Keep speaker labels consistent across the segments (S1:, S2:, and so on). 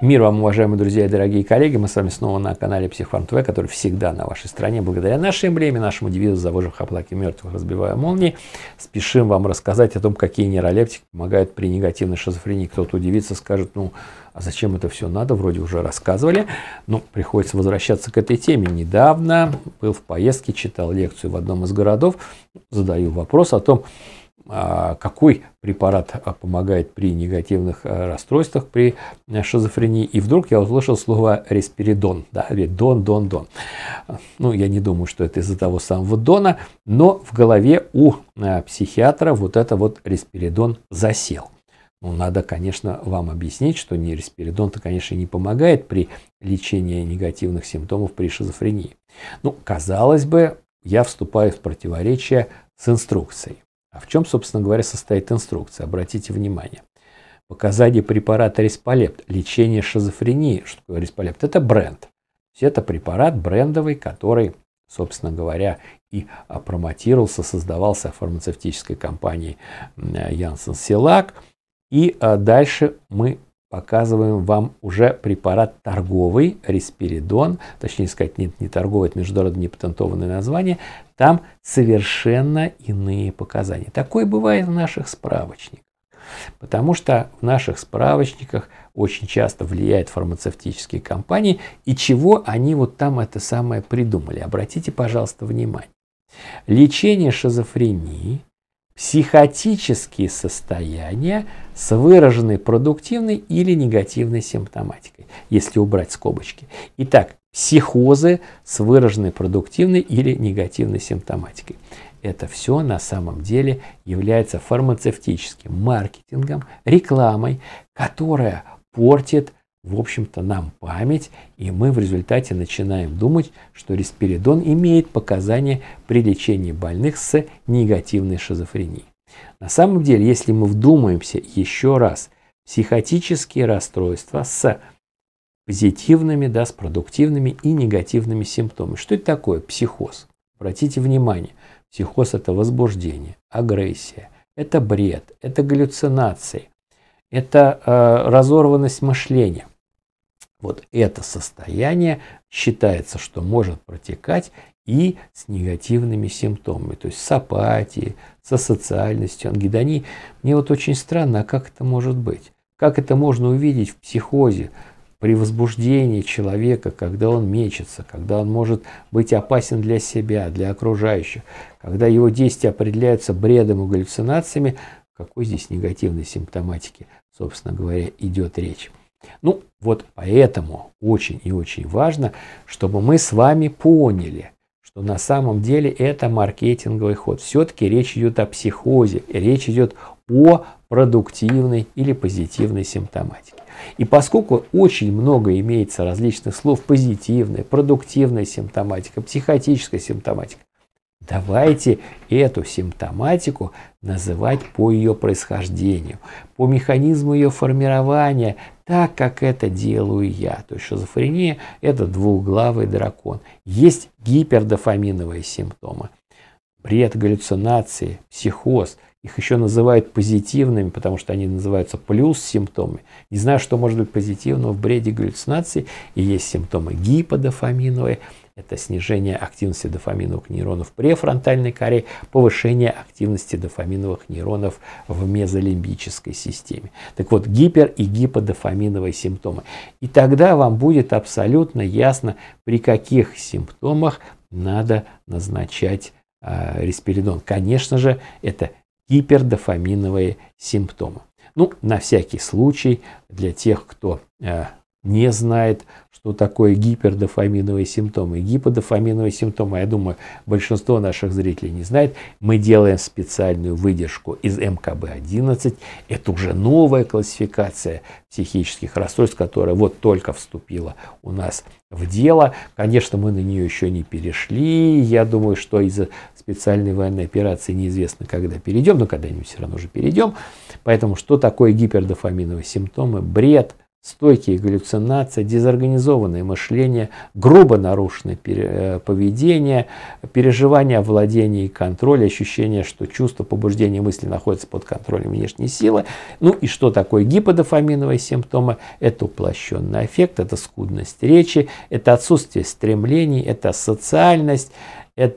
S1: Мир вам, уважаемые друзья и дорогие коллеги. Мы с вами снова на канале Психфарм ТВ, который всегда на вашей стране. Благодаря нашей эмблеме, нашему девизу "За «Завожих оплаки мертвых, разбивая молнии», спешим вам рассказать о том, какие нейролептики помогают при негативной шизофрении. Кто-то удивится, скажет, ну, а зачем это все надо, вроде уже рассказывали. Но ну, приходится возвращаться к этой теме. Недавно был в поездке, читал лекцию в одном из городов. Задаю вопрос о том, а, какой препарат а, помогает при негативных а, расстройствах, при шизофрении. И вдруг я услышал слово респиридон. Да, дон, дон, дон. Ну, я не думаю, что это из-за того самого дона, но в голове у психиатра вот это вот респиридон засел. Ну, надо, конечно, вам объяснить, что не нереспиридон-то, конечно, не помогает при лечении негативных симптомов при шизофрении. Ну, казалось бы, я вступаю в противоречие с инструкцией. А в чем, собственно говоря, состоит инструкция? Обратите внимание. Показания препарата Респалепт. Лечение шизофрении. Что такое Респалепт? Это бренд. Это препарат брендовый, который, собственно говоря, и промотировался, создавался фармацевтической компанией Янсен э, Силак. И э, дальше мы показываем вам уже препарат торговый, респиридон, точнее сказать, нет, не торговый, это международно непатентованное название, там совершенно иные показания. Такое бывает в наших справочниках. Потому что в наших справочниках очень часто влияют фармацевтические компании, и чего они вот там это самое придумали. Обратите, пожалуйста, внимание. Лечение шизофрении психотические состояния с выраженной продуктивной или негативной симптоматикой, если убрать скобочки. Итак, психозы с выраженной продуктивной или негативной симптоматикой. Это все на самом деле является фармацевтическим маркетингом, рекламой, которая портит в общем-то, нам память, и мы в результате начинаем думать, что респиридон имеет показания при лечении больных с негативной шизофренией. На самом деле, если мы вдумаемся еще раз, психотические расстройства с позитивными, да, с продуктивными и негативными симптомами. Что это такое психоз? Обратите внимание, психоз – это возбуждение, агрессия, это бред, это галлюцинации, это э, разорванность мышления – вот это состояние считается, что может протекать и с негативными симптомами, то есть с апатией, с социальностью, ангидонией. Мне вот очень странно, а как это может быть? Как это можно увидеть в психозе, при возбуждении человека, когда он мечется, когда он может быть опасен для себя, для окружающих, когда его действия определяются бредом и галлюцинациями, какой здесь негативной симптоматике, собственно говоря, идет речь. Ну вот поэтому очень и очень важно, чтобы мы с вами поняли, что на самом деле это маркетинговый ход. Все-таки речь идет о психозе, речь идет о продуктивной или позитивной симптоматике. И поскольку очень много имеется различных слов, позитивная, продуктивная симптоматика, психотическая симптоматика, Давайте эту симптоматику называть по ее происхождению, по механизму ее формирования, так, как это делаю я. То есть шизофрения – это двуглавый дракон. Есть гипердофаминовые симптомы. Бред, галлюцинации, психоз. Их еще называют позитивными, потому что они называются плюс симптомами. Не знаю, что может быть позитивного в бреде галлюцинации. И есть симптомы гиподофаминовые – это снижение активности дофаминовых нейронов префронтальной коре, повышение активности дофаминовых нейронов в мезолимбической системе. Так вот, гипер- и гиподофаминовые симптомы. И тогда вам будет абсолютно ясно, при каких симптомах надо назначать э, респиридон. Конечно же, это гипердофаминовые симптомы. Ну, на всякий случай, для тех, кто э, не знает, что такое гипердофаминовые симптомы. Гиподофаминовые симптомы, я думаю, большинство наших зрителей не знает. Мы делаем специальную выдержку из МКБ-11. Это уже новая классификация психических расстройств, которая вот только вступила у нас в дело. Конечно, мы на нее еще не перешли. Я думаю, что из-за специальной военной операции неизвестно, когда перейдем, но когда-нибудь все равно уже перейдем. Поэтому что такое гипердофаминовые симптомы? Бред – Стойкие галлюцинации, дезорганизованное мышление, грубо нарушенное э, поведение, переживание владения и контроля, ощущение, что чувство побуждения мысли находится под контролем внешней силы. Ну и что такое гиподофаминовые симптомы? Это уплощенный эффект, это скудность речи, это отсутствие стремлений, это социальность, это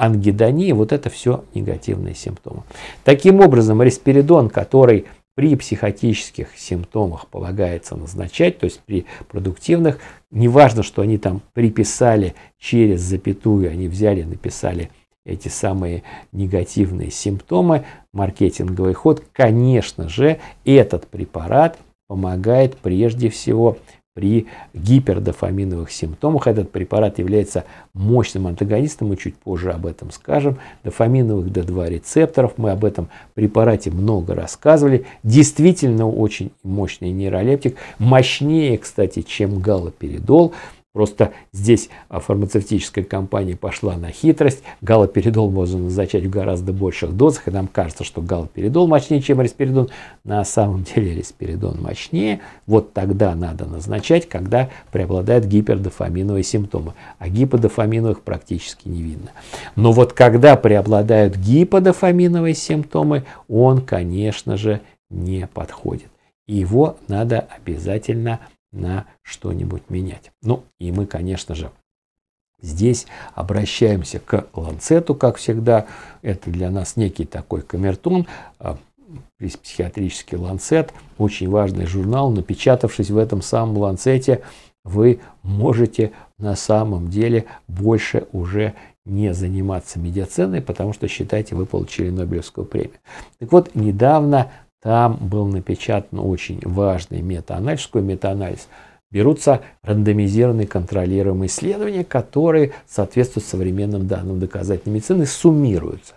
S1: э, ангидония, вот это все негативные симптомы. Таким образом, респиридон, который при психотических симптомах полагается назначать, то есть при продуктивных, неважно, что они там приписали через запятую, они взяли, написали эти самые негативные симптомы, маркетинговый ход, конечно же, этот препарат помогает прежде всего при гипердофаминовых симптомах. Этот препарат является мощным антагонистом, мы чуть позже об этом скажем. Дофаминовых D2 рецепторов, мы об этом препарате много рассказывали. Действительно очень мощный нейролептик, мощнее, кстати, чем галоперидол. Просто здесь а, фармацевтическая компания пошла на хитрость. Галоперидол можно назначать в гораздо больших дозах, и нам кажется, что галоперидол мощнее, чем респиридон. На самом деле респиридон мощнее. Вот тогда надо назначать, когда преобладают гипердофаминовые симптомы. А гиподофаминовых практически не видно. Но вот когда преобладают гиподофаминовые симптомы, он, конечно же, не подходит. И его надо обязательно на что-нибудь менять. Ну и мы, конечно же, Здесь обращаемся к ланцету, как всегда. Это для нас некий такой камертон, а, психиатрический ланцет. Очень важный журнал. Напечатавшись в этом самом ланцете, вы можете на самом деле больше уже не заниматься медициной, потому что, считайте, вы получили Нобелевскую премию. Так вот, недавно там был напечатан очень важный метаанализ. Какой метаанализ? Берутся рандомизированные контролируемые исследования, которые соответствуют современным данным доказательной медицины, суммируются.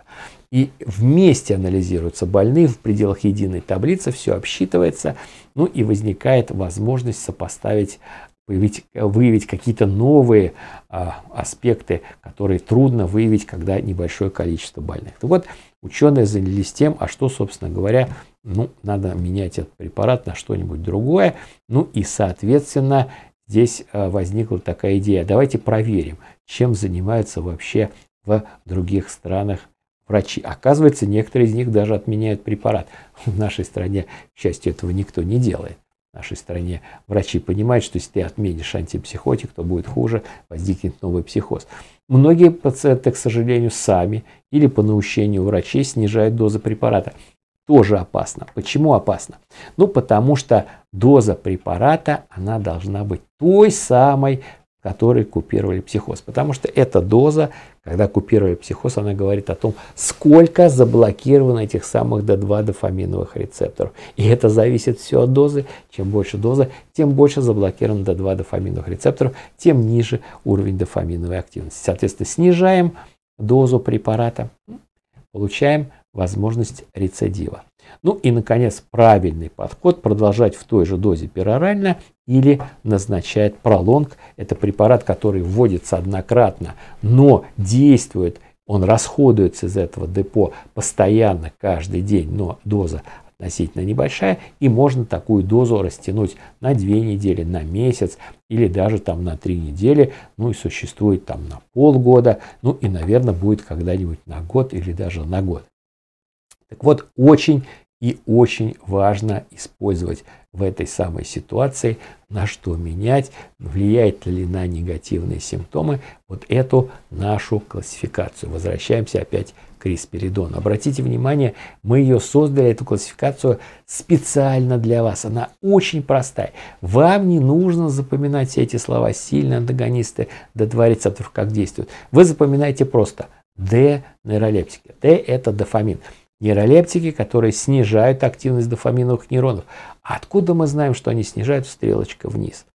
S1: И вместе анализируются больные в пределах единой таблицы, все обсчитывается, ну и возникает возможность сопоставить выявить, выявить какие-то новые а, аспекты, которые трудно выявить, когда небольшое количество больных. Так вот, ученые занялись тем, а что, собственно говоря, ну, надо менять этот препарат на что-нибудь другое. Ну и, соответственно, здесь э, возникла такая идея. Давайте проверим, чем занимаются вообще в других странах врачи. Оказывается, некоторые из них даже отменяют препарат. В нашей стране, к счастью, этого никто не делает. В нашей стране врачи понимают, что если ты отменишь антипсихотик, то будет хуже, возникнет новый психоз. Многие пациенты, к сожалению, сами или по наущению врачей снижают дозы препарата тоже опасно. Почему опасно? Ну, потому что доза препарата, она должна быть той самой, которой купировали психоз. Потому что эта доза, когда купировали психоз, она говорит о том, сколько заблокировано этих самых до 2 дофаминовых рецепторов. И это зависит все от дозы. Чем больше доза, тем больше заблокировано до 2 дофаминовых рецепторов, тем ниже уровень дофаминовой активности. Соответственно, снижаем дозу препарата, получаем возможность рецидива. Ну и, наконец, правильный подход – продолжать в той же дозе перорально или назначать пролонг. Это препарат, который вводится однократно, но действует, он расходуется из этого депо постоянно, каждый день, но доза относительно небольшая, и можно такую дозу растянуть на 2 недели, на месяц или даже там на 3 недели, ну и существует там на полгода, ну и, наверное, будет когда-нибудь на год или даже на год. Так вот, очень и очень важно использовать в этой самой ситуации, на что менять, влияет ли на негативные симптомы вот эту нашу классификацию. Возвращаемся опять к Рисперидону. Обратите внимание, мы ее создали, эту классификацию, специально для вас. Она очень простая. Вам не нужно запоминать все эти слова сильно антагонисты, дотвориться, как действуют. Вы запоминаете просто д нейролептики. Д это дофамин нейролептики, которые снижают активность дофаминовых нейронов. Откуда мы знаем, что они снижают? Стрелочка вниз.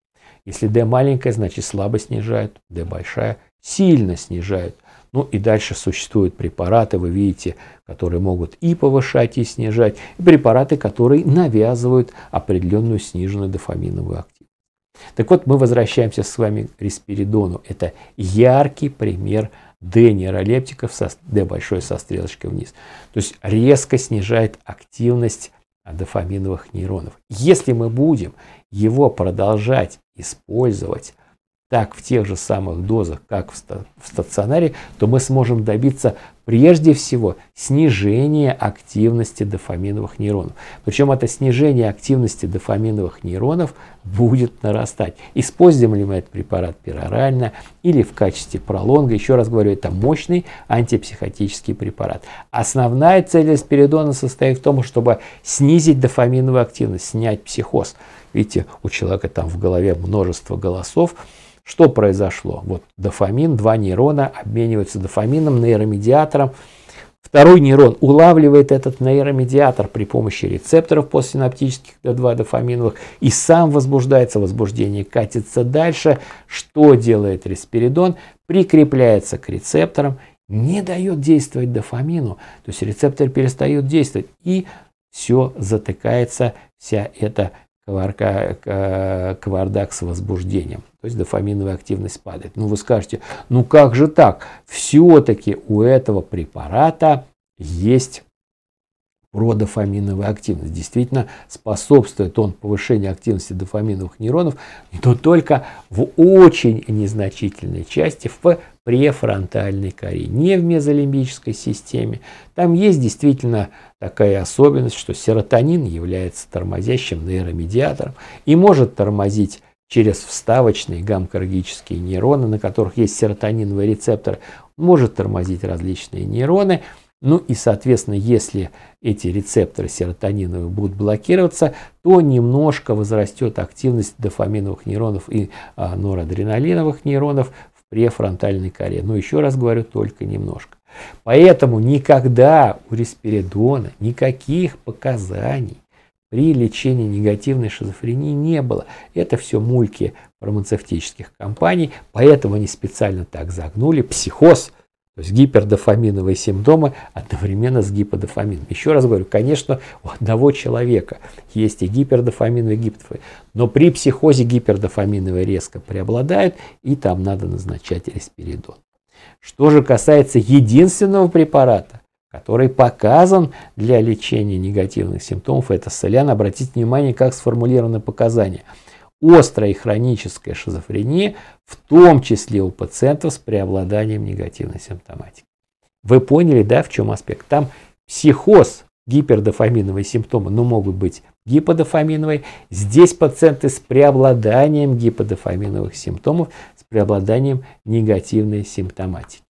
S1: Если D маленькая, значит слабо снижают, D большая сильно снижают. Ну и дальше существуют препараты, вы видите, которые могут и повышать, и снижать, и препараты, которые навязывают определенную сниженную дофаминовую активность. Так вот, мы возвращаемся с вами к респиридону. Это яркий пример D нейролептиков со, D большой со стрелочкой вниз. То есть резко снижает активность а, дофаминовых нейронов. Если мы будем его продолжать использовать так в тех же самых дозах, как в стационаре, то мы сможем добиться прежде всего снижения активности дофаминовых нейронов. Причем это снижение активности дофаминовых нейронов будет нарастать. Используем ли мы этот препарат перорально или в качестве пролонга. Еще раз говорю, это мощный антипсихотический препарат. Основная цель аспиридона состоит в том, чтобы снизить дофаминовую активность, снять психоз. Видите, у человека там в голове множество голосов. Что произошло? Вот дофамин, два нейрона обмениваются дофамином, нейромедиатором. Второй нейрон улавливает этот нейромедиатор при помощи рецепторов постсинаптических Д2 дофаминовых и сам возбуждается, возбуждение катится дальше. Что делает респиридон? Прикрепляется к рецепторам, не дает действовать дофамину, то есть рецептор перестает действовать и все затыкается, вся эта квардак с возбуждением. То есть дофаминовая активность падает. Ну вы скажете, ну как же так? Все-таки у этого препарата есть родофаминовая активность. Действительно, способствует он повышению активности дофаминовых нейронов, но только в очень незначительной части, в префронтальной коре, не в мезолимбической системе. Там есть действительно такая особенность, что серотонин является тормозящим нейромедиатором и может тормозить через вставочные гамкоргические нейроны, на которых есть серотониновые рецепторы, может тормозить различные нейроны – ну и, соответственно, если эти рецепторы серотониновые будут блокироваться, то немножко возрастет активность дофаминовых нейронов и а, норадреналиновых нейронов в префронтальной коре. Но еще раз говорю, только немножко. Поэтому никогда у респиридона никаких показаний при лечении негативной шизофрении не было. Это все мульки фармацевтических компаний, поэтому они специально так загнули психоз то есть гипердофаминовые симптомы одновременно с гиподофамином. Еще раз говорю, конечно, у одного человека есть и гипердофаминовый, и гиподофаминовый. Но при психозе гипердофаминовый резко преобладают, и там надо назначать респиридон. Что же касается единственного препарата, который показан для лечения негативных симптомов, это солян. Обратите внимание, как сформулированы показания – острой хронической шизофрении, в том числе у пациентов с преобладанием негативной симптоматики. Вы поняли, да, в чем аспект? Там психоз, гипердофаминовые симптомы, но могут быть гиподофаминовые. Здесь пациенты с преобладанием гиподофаминовых симптомов, с преобладанием негативной симптоматики.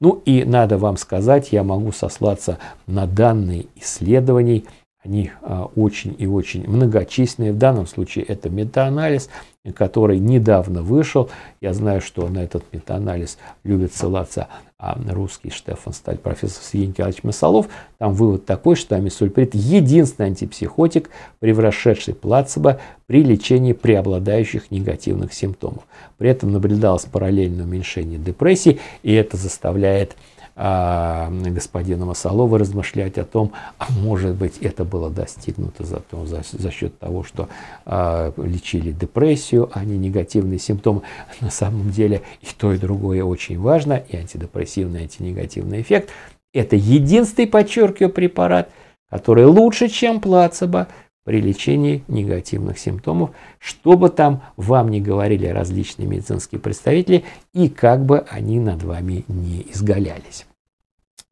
S1: Ну и надо вам сказать, я могу сослаться на данные исследований – они а, очень и очень многочисленные. В данном случае это метаанализ, который недавно вышел. Я знаю, что на этот метаанализ любит ссылаться а, русский Штефан Сталь, профессор Сергей Николаевич Масолов. Там вывод такой, что амисульприд – единственный антипсихотик, превращавший плацебо при лечении преобладающих негативных симптомов. При этом наблюдалось параллельное уменьшение депрессии, и это заставляет а, господина Масалова размышлять о том, а может быть это было достигнуто за, то, за, за счет того, что а, лечили депрессию, а не негативные симптомы. На самом деле и то, и другое очень важно, и антидепрессивный, и антинегативный эффект. Это единственный, подчеркиваю, препарат, который лучше, чем плацебо, при лечении негативных симптомов, что бы там вам ни говорили различные медицинские представители и как бы они над вами не изгалялись.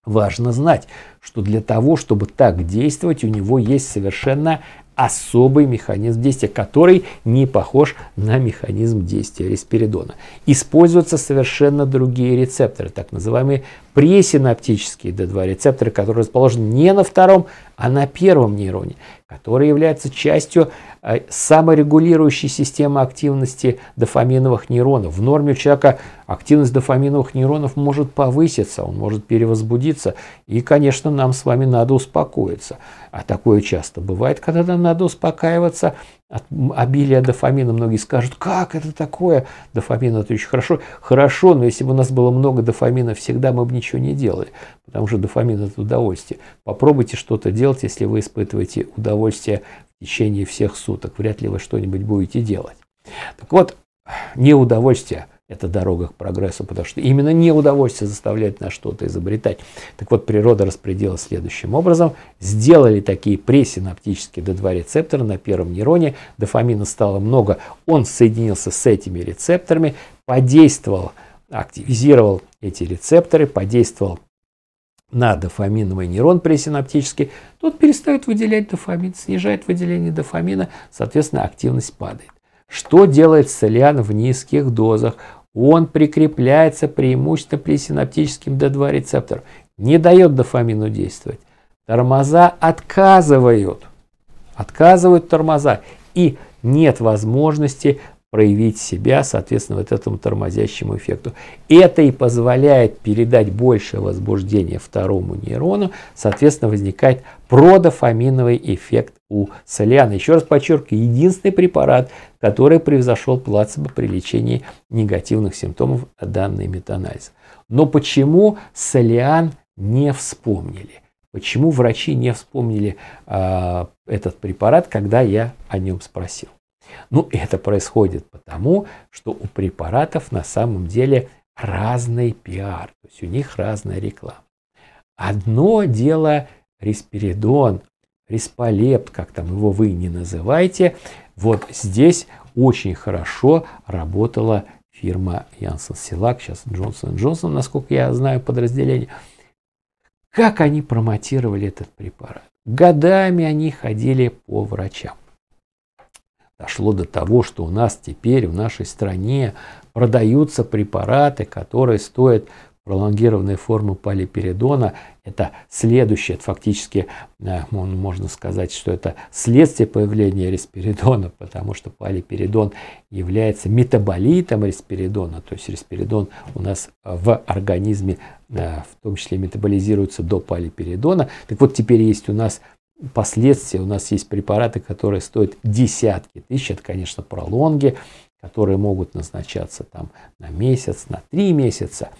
S1: Важно знать, что для того, чтобы так действовать, у него есть совершенно особый механизм действия, который не похож на механизм действия респиридона. Используются совершенно другие рецепторы, так называемые пресинаптические D2 рецепторы, которые расположены не на втором, а на первом нейроне который является частью э, саморегулирующей системы активности дофаминовых нейронов. В норме у человека активность дофаминовых нейронов может повыситься, он может перевозбудиться. И, конечно, нам с вами надо успокоиться. А такое часто бывает, когда нам надо успокаиваться от обилия дофамина. Многие скажут, как это такое? Дофамин это очень хорошо. Хорошо, но если бы у нас было много дофамина всегда, мы бы ничего не делали потому что дофамин – это удовольствие. Попробуйте что-то делать, если вы испытываете удовольствие в течение всех суток. Вряд ли вы что-нибудь будете делать. Так вот, неудовольствие – это дорога к прогрессу, потому что именно неудовольствие заставляет нас что-то изобретать. Так вот, природа распределила следующим образом. Сделали такие пресинаптические D2 рецепторы на первом нейроне, дофамина стало много, он соединился с этими рецепторами, подействовал, активизировал эти рецепторы, подействовал на дофаминовый нейрон пресинаптический, тот перестает выделять дофамин, снижает выделение дофамина, соответственно, активность падает. Что делает солян в низких дозах? Он прикрепляется преимущественно пресинаптическим D2 рецептором, не дает дофамину действовать. Тормоза отказывают, отказывают тормоза, и нет возможности проявить себя, соответственно, вот этому тормозящему эффекту. Это и позволяет передать большее возбуждение второму нейрону, соответственно, возникает продофаминовый эффект у соляна. Еще раз подчеркиваю, единственный препарат, который превзошел плацебо при лечении негативных симптомов данной метанализа. Но почему солиан не вспомнили? Почему врачи не вспомнили э, этот препарат, когда я о нем спросил? Ну, это происходит потому, что у препаратов на самом деле разный пиар, то есть у них разная реклама. Одно дело респиридон, респалепт, как там его вы не называете, вот здесь очень хорошо работала фирма Янсен Силак, сейчас Джонсон Джонсон, насколько я знаю, подразделение. Как они промотировали этот препарат? Годами они ходили по врачам дошло до того, что у нас теперь в нашей стране продаются препараты, которые стоят пролонгированной формы полиперидона – это следующее, это фактически, э, можно сказать, что это следствие появления респиридона, потому что полиперидон является метаболитом респиридона, то есть респиридон у нас э, в организме э, в том числе метаболизируется до полиперидона. Так вот, теперь есть у нас последствия. У нас есть препараты, которые стоят десятки тысяч. Это, конечно, пролонги, которые могут назначаться там на месяц, на три месяца.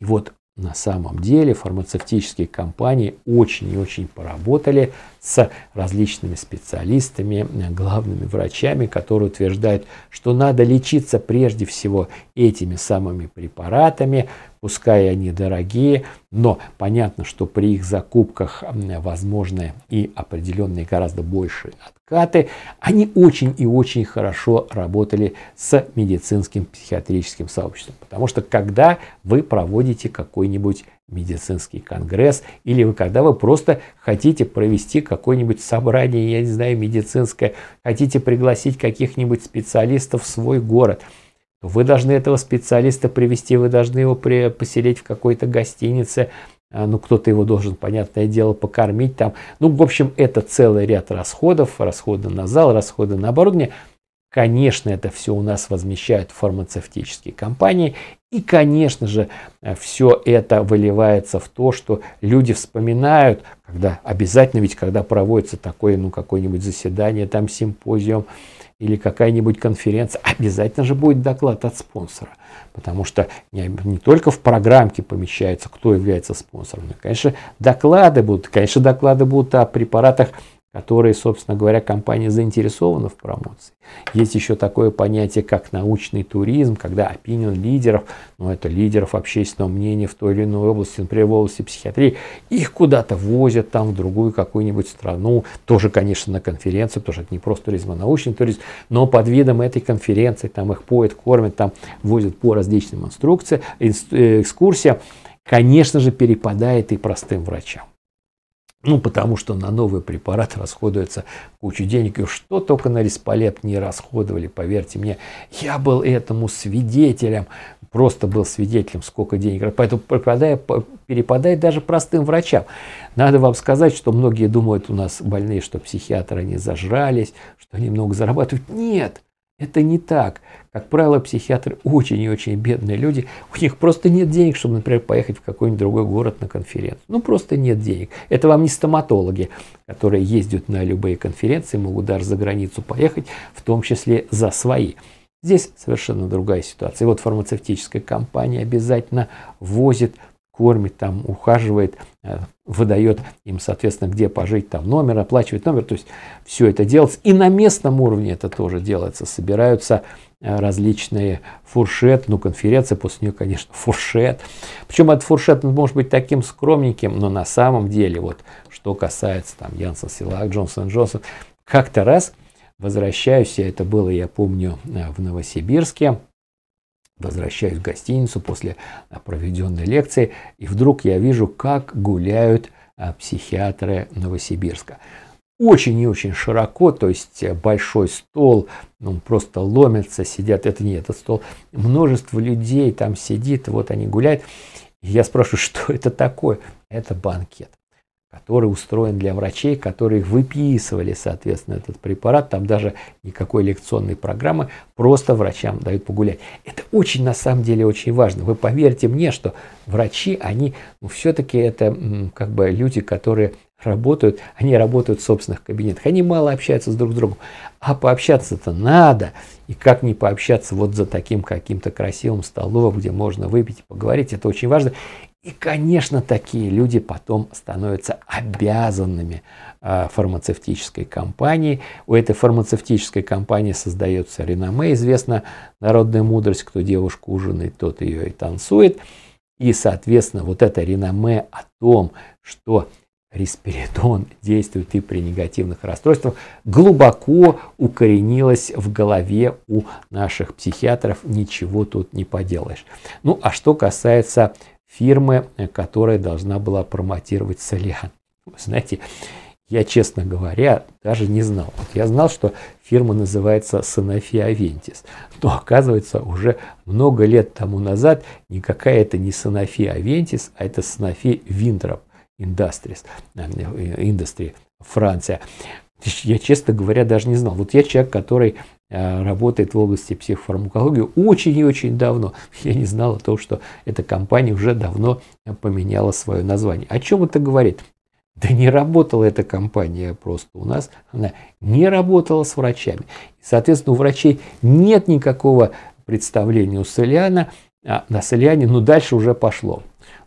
S1: И вот на самом деле фармацевтические компании очень и очень поработали с различными специалистами, э, главными врачами, которые утверждают, что надо лечиться прежде всего этими самыми препаратами, пускай они дорогие, но понятно, что при их закупках возможны и определенные гораздо большие откаты. Они очень и очень хорошо работали с медицинским психиатрическим сообществом, потому что когда вы проводите какой-нибудь медицинский конгресс, или вы, когда вы просто хотите провести какое-нибудь собрание, я не знаю, медицинское, хотите пригласить каких-нибудь специалистов в свой город – вы должны этого специалиста привести, вы должны его при, поселить в какой-то гостинице, а, ну, кто-то его должен, понятное дело, покормить там. Ну, в общем, это целый ряд расходов, расходы на зал, расходы на оборудование. Конечно, это все у нас возмещают фармацевтические компании. И, конечно же, э, все это выливается в то, что люди вспоминают, когда обязательно ведь, когда проводится такое, ну, какое-нибудь заседание, там симпозиум, или какая-нибудь конференция, обязательно же будет доклад от спонсора. Потому что не, не только в программке помещается, кто является спонсором. Но, ну, конечно, доклады будут. Конечно, доклады будут о препаратах которые, собственно говоря, компания заинтересована в промоции. Есть еще такое понятие, как научный туризм, когда опинион лидеров, ну это лидеров общественного мнения в той или иной области, например, в области психиатрии, их куда-то возят там в другую какую-нибудь страну, тоже, конечно, на конференцию, потому что это не просто туризм, а научный туризм, но под видом этой конференции там их поят, кормят, там возят по различным инструкциям, э, экскурсия, конечно же, перепадает и простым врачам. Ну, потому что на новый препарат расходуется куча денег. И что только на респалеп не расходовали, поверьте мне. Я был этому свидетелем. Просто был свидетелем, сколько денег. Поэтому перепадает, перепадает даже простым врачам. Надо вам сказать, что многие думают у нас больные, что психиатры они зажрались, что они много зарабатывают. Нет, это не так. Как правило, психиатры очень и очень бедные люди. У них просто нет денег, чтобы, например, поехать в какой-нибудь другой город на конференцию. Ну, просто нет денег. Это вам не стоматологи, которые ездят на любые конференции, могут даже за границу поехать, в том числе за свои. Здесь совершенно другая ситуация. И вот фармацевтическая компания обязательно возит кормит, там ухаживает, э, выдает им, соответственно, где пожить, там номер, оплачивает номер. То есть все это делается. И на местном уровне это тоже делается. Собираются э, различные фуршет, ну, конференция, после нее, конечно, фуршет. Причем этот фуршет может быть таким скромненьким, но на самом деле, вот что касается там Янсен Силак, Джонсон Джонсон, как-то раз, возвращаюсь, я это было, я помню, э, в Новосибирске, Возвращаюсь в гостиницу после а, проведенной лекции, и вдруг я вижу, как гуляют а, психиатры Новосибирска. Очень и очень широко, то есть э, большой стол, ну, просто ломятся, сидят, это не этот стол, множество людей там сидит, вот они гуляют. я спрашиваю, что это такое? Это банкет который устроен для врачей, которые выписывали, соответственно, этот препарат. Там даже никакой лекционной программы, просто врачам дают погулять. Это очень, на самом деле, очень важно. Вы поверьте мне, что врачи, они ну, все-таки это как бы люди, которые работают, они работают в собственных кабинетах, они мало общаются с друг с другом. А пообщаться-то надо. И как не пообщаться вот за таким каким-то красивым столом, где можно выпить и поговорить, это очень важно. И, конечно, такие люди потом становятся обязанными а, фармацевтической компании. У этой фармацевтической компании создается реноме. Известна народная мудрость, кто девушку ужинает, тот ее и танцует. И, соответственно, вот это реноме о том, что респиридон действует и при негативных расстройствах, глубоко укоренилась в голове у наших психиатров. Ничего тут не поделаешь. Ну, а что касается фирмы, которая должна была промотировать Солян. знаете, я, честно говоря, даже не знал. Вот я знал, что фирма называется Sanofi Aventis. Но оказывается, уже много лет тому назад никакая это не Sanofi Aventis, а это Sanofi Winthrop Industries, э, э, Industry, Франция. Я, честно говоря, даже не знал. Вот я человек, который Э, работает в области психофармакологии очень и очень давно. Я не знал о том, что эта компания уже давно э, поменяла свое название. О чем это говорит? Да не работала эта компания просто у нас, она не работала с врачами. соответственно, у врачей нет никакого представления у Солиана, а на Солиане, ну дальше уже пошло.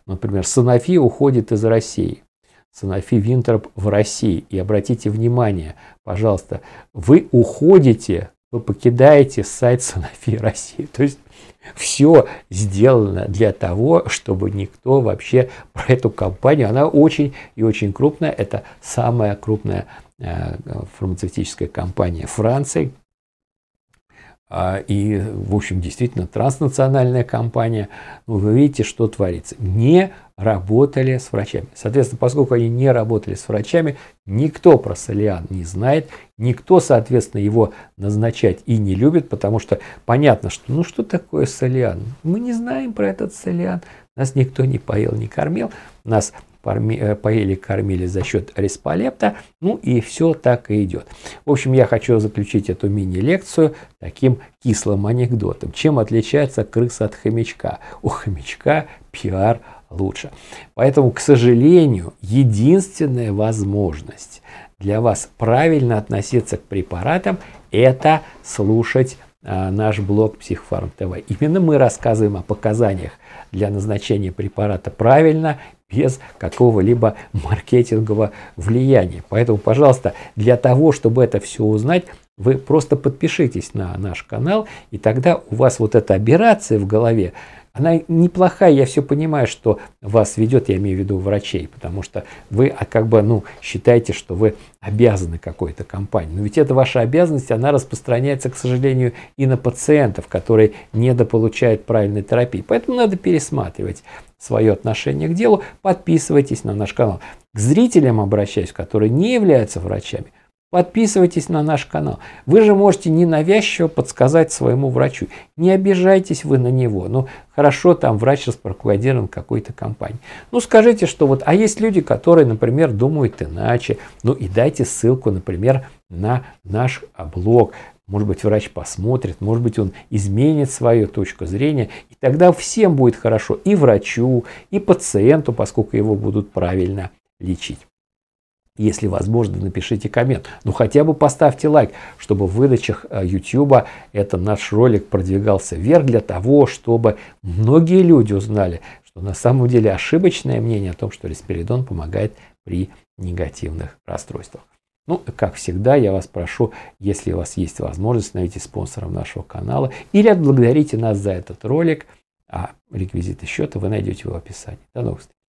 S1: Например, Санофи уходит из России. Санофи Винтроп в России. И обратите внимание, пожалуйста, вы уходите вы покидаете сайт Санофи России. То есть все сделано для того, чтобы никто вообще про эту компанию, она очень и очень крупная, это самая крупная э, фармацевтическая компания Франции, а, и, в общем, действительно транснациональная компания. Ну, вы видите, что творится. Не работали с врачами. Соответственно, поскольку они не работали с врачами, никто про Солиан не знает, никто, соответственно, его назначать и не любит, потому что понятно, что ну что такое Солиан? Мы не знаем про этот Солиан, нас никто не поил, не кормил, нас Э, поели, кормили за счет Респалепта. Ну и все так и идет. В общем, я хочу заключить эту мини-лекцию таким кислым анекдотом. Чем отличается крыса от хомячка? У хомячка пиар лучше. Поэтому, к сожалению, единственная возможность для вас правильно относиться к препаратам – это слушать а, наш блог Психфарм ТВ. Именно мы рассказываем о показаниях для назначения препарата правильно, без какого-либо маркетингового влияния. Поэтому, пожалуйста, для того, чтобы это все узнать, вы просто подпишитесь на наш канал, и тогда у вас вот эта операция в голове, она неплохая, я все понимаю, что вас ведет, я имею в виду врачей, потому что вы а, как бы, ну, считаете, что вы обязаны какой-то компании. Но ведь эта ваша обязанность, она распространяется, к сожалению, и на пациентов, которые недополучают правильной терапии. Поэтому надо пересматривать свое отношение к делу. Подписывайтесь на наш канал. К зрителям обращаюсь, которые не являются врачами. Подписывайтесь на наш канал. Вы же можете ненавязчиво подсказать своему врачу. Не обижайтесь вы на него. Ну, хорошо, там врач распарквадирован какой-то компанией. Ну, скажите, что вот, а есть люди, которые, например, думают иначе. Ну, и дайте ссылку, например, на наш блог. Может быть, врач посмотрит, может быть, он изменит свою точку зрения. И тогда всем будет хорошо, и врачу, и пациенту, поскольку его будут правильно лечить. Если возможно, напишите коммент. Ну хотя бы поставьте лайк, чтобы в выдачах YouTube э, это наш ролик продвигался вверх для того, чтобы многие люди узнали, что на самом деле ошибочное мнение о том, что респиридон помогает при негативных расстройствах. Ну, как всегда, я вас прошу, если у вас есть возможность, становитесь спонсором нашего канала или отблагодарите нас за этот ролик. А реквизиты счета вы найдете в описании. До новых встреч!